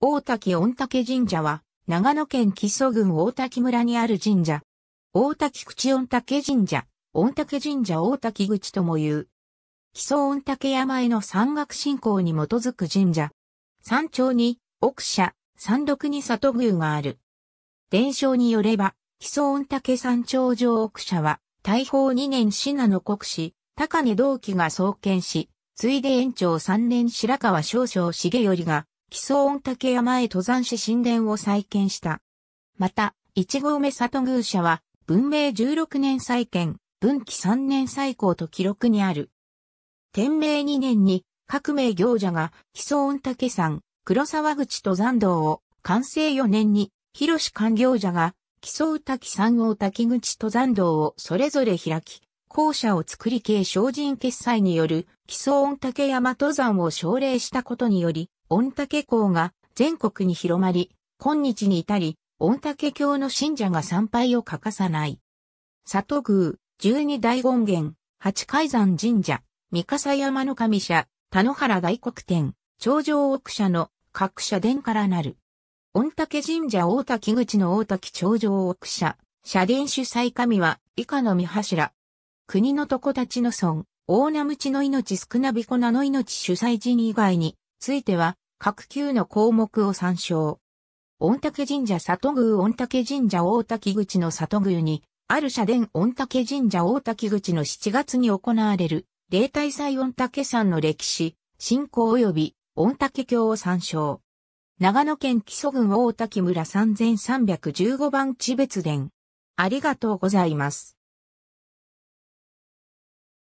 大滝御嶽神社は、長野県木曽郡大滝村にある神社。大滝口御嶽神社、御嶽神社大滝口とも言う。木曽御嶽山への山岳信仰に基づく神社。山頂に、奥社、山麓に里宮がある。伝承によれば、木曽御嶽山頂上奥社は、大宝2年信濃国史、高根同期が創建し、ついで延長3年白川少将重頼が、木曽御嶽山へ登山し神殿を再建した。また、一合目里宮社は、文明16年再建、文紀3年再興と記録にある。天明2年に、革命行者が、木曽御嶽山、黒沢口登山道を、完成4年に、広志官行者が、木曽嶽山王滝口登山道をそれぞれ開き、校舎を作り系精進決済による基礎御嶽山登山を奨励したことにより、御嶽校が全国に広まり、今日に至り、御嶽教の信者が参拝を欠かさない。里宮、十二大権現、八海山神社、三笠山の神社、田野原大黒天、頂上奥社の各社殿からなる。御嶽神社大滝口の大滝頂上奥社、社殿主催神は以下の三柱。国の床立ちの村、大名知の命少なびこ名の命主催人以外については、各級の項目を参照。御嶽神社里宮御嶽神社大滝口の里宮に、ある社殿御嶽神社大滝口の7月に行われる、例大祭御嶽山の歴史、信仰及び御嶽教を参照。長野県木曽郡大滝村3315番地別伝。ありがとうございます。